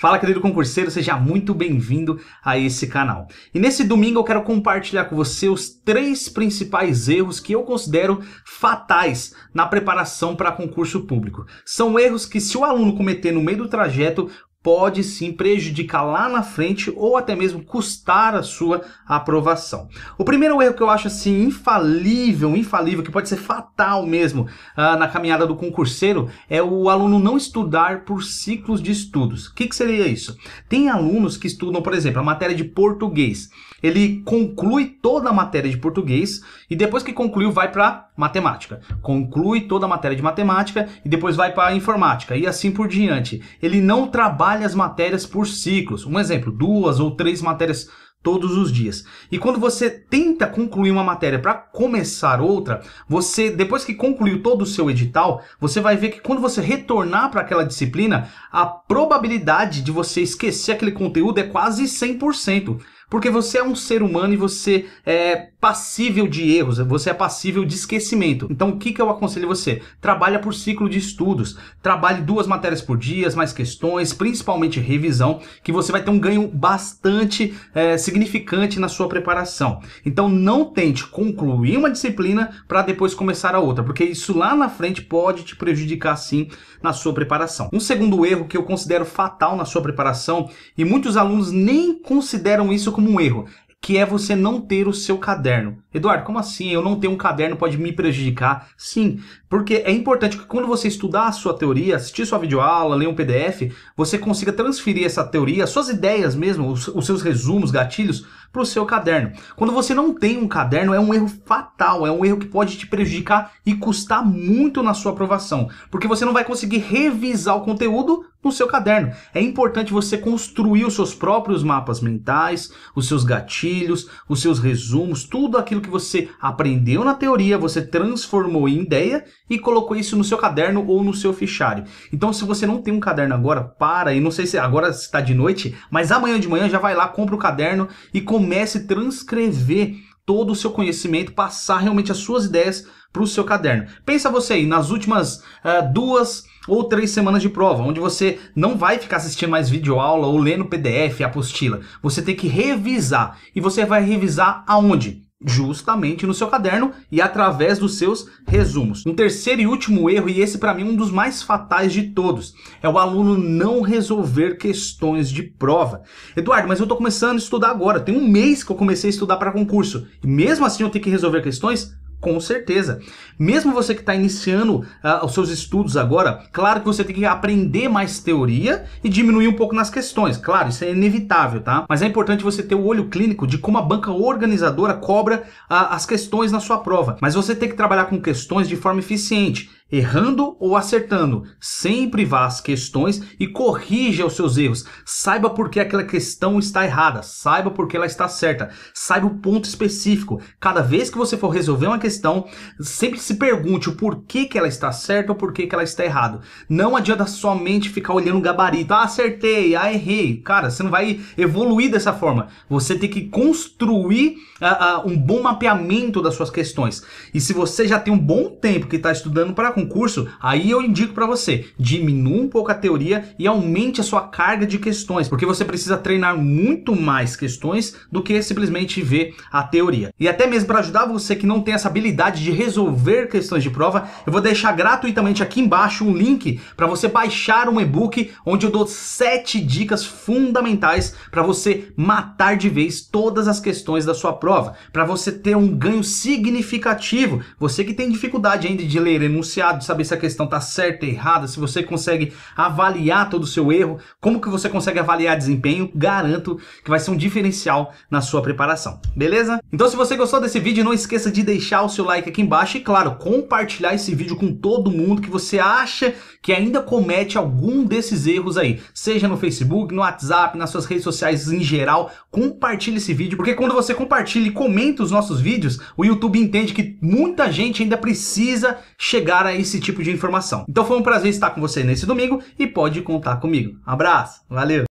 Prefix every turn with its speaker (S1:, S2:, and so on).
S1: Fala, querido concurseiro, seja muito bem-vindo a esse canal. E nesse domingo eu quero compartilhar com você os três principais erros que eu considero fatais na preparação para concurso público. São erros que se o aluno cometer no meio do trajeto, pode sim prejudicar lá na frente ou até mesmo custar a sua aprovação. O primeiro erro que eu acho assim infalível, infalível, que pode ser fatal mesmo ah, na caminhada do concurseiro, é o aluno não estudar por ciclos de estudos. O que, que seria isso? Tem alunos que estudam, por exemplo, a matéria de português. Ele conclui toda a matéria de português e depois que concluiu vai para matemática. Conclui toda a matéria de matemática e depois vai para informática e assim por diante. Ele não trabalha espalhe as matérias por ciclos. Um exemplo, duas ou três matérias todos os dias. E quando você tenta concluir uma matéria para começar outra, você depois que concluiu todo o seu edital, você vai ver que quando você retornar para aquela disciplina, a probabilidade de você esquecer aquele conteúdo é quase 100%. Porque você é um ser humano e você é passível de erros, você é passível de esquecimento. Então, o que, que eu aconselho você? Trabalha por ciclo de estudos. Trabalhe duas matérias por dia, mais questões, principalmente revisão, que você vai ter um ganho bastante é, significante na sua preparação. Então, não tente concluir uma disciplina para depois começar a outra, porque isso lá na frente pode te prejudicar sim na sua preparação. Um segundo erro que eu considero fatal na sua preparação, e muitos alunos nem consideram isso como um erro, que é você não ter o seu caderno. Eduardo, como assim? Eu não tenho um caderno pode me prejudicar? Sim, porque é importante que quando você estudar a sua teoria, assistir sua videoaula, ler um PDF, você consiga transferir essa teoria, suas ideias mesmo, os, os seus resumos, gatilhos, para o seu caderno. Quando você não tem um caderno, é um erro fatal, é um erro que pode te prejudicar e custar muito na sua aprovação, porque você não vai conseguir revisar o conteúdo no seu caderno. É importante você construir os seus próprios mapas mentais, os seus gatilhos, os seus resumos, tudo aquilo que você aprendeu na teoria, você transformou em ideia e colocou isso no seu caderno ou no seu fichário. Então, se você não tem um caderno agora, para e não sei se agora está de noite, mas amanhã de manhã já vai lá, compra o caderno e comece a transcrever todo o seu conhecimento, passar realmente as suas ideias para o seu caderno. Pensa você aí, nas últimas uh, duas ou três semanas de prova, onde você não vai ficar assistindo mais vídeo aula ou lendo PDF, apostila. Você tem que revisar. E você vai revisar aonde? justamente no seu caderno e através dos seus resumos. Um terceiro e último erro, e esse para mim é um dos mais fatais de todos, é o aluno não resolver questões de prova. Eduardo, mas eu estou começando a estudar agora, tem um mês que eu comecei a estudar para concurso, e mesmo assim eu tenho que resolver questões? Com certeza. Mesmo você que está iniciando uh, os seus estudos agora, claro que você tem que aprender mais teoria e diminuir um pouco nas questões. Claro, isso é inevitável, tá? Mas é importante você ter o olho clínico de como a banca organizadora cobra uh, as questões na sua prova. Mas você tem que trabalhar com questões de forma eficiente errando ou acertando. Sempre vá às questões e corrija os seus erros. Saiba por que aquela questão está errada, saiba por que ela está certa, saiba o ponto específico. Cada vez que você for resolver uma questão, sempre se pergunte o porquê que ela está certa ou porquê que ela está errada. Não adianta somente ficar olhando o gabarito. Ah, acertei, ah, errei. Cara, você não vai evoluir dessa forma. Você tem que construir uh, uh, um bom mapeamento das suas questões. E se você já tem um bom tempo que está estudando para concurso, aí eu indico para você, diminua um pouco a teoria e aumente a sua carga de questões, porque você precisa treinar muito mais questões do que simplesmente ver a teoria. E até mesmo para ajudar você que não tem essa habilidade de resolver questões de prova, eu vou deixar gratuitamente aqui embaixo um link para você baixar um e-book onde eu dou 7 dicas fundamentais para você matar de vez todas as questões da sua prova, para você ter um ganho significativo. Você que tem dificuldade ainda de ler enunciado complicado de saber se a questão está certa, errada, se você consegue avaliar todo o seu erro, como que você consegue avaliar desempenho, garanto que vai ser um diferencial na sua preparação, beleza? Então se você gostou desse vídeo, não esqueça de deixar o seu like aqui embaixo e claro, compartilhar esse vídeo com todo mundo que você acha que ainda comete algum desses erros aí, seja no Facebook, no WhatsApp, nas suas redes sociais em geral, compartilhe esse vídeo, porque quando você compartilha e comenta os nossos vídeos, o YouTube entende que muita gente ainda precisa chegar aí esse tipo de informação. Então foi um prazer estar com você nesse domingo e pode contar comigo. Um abraço, valeu!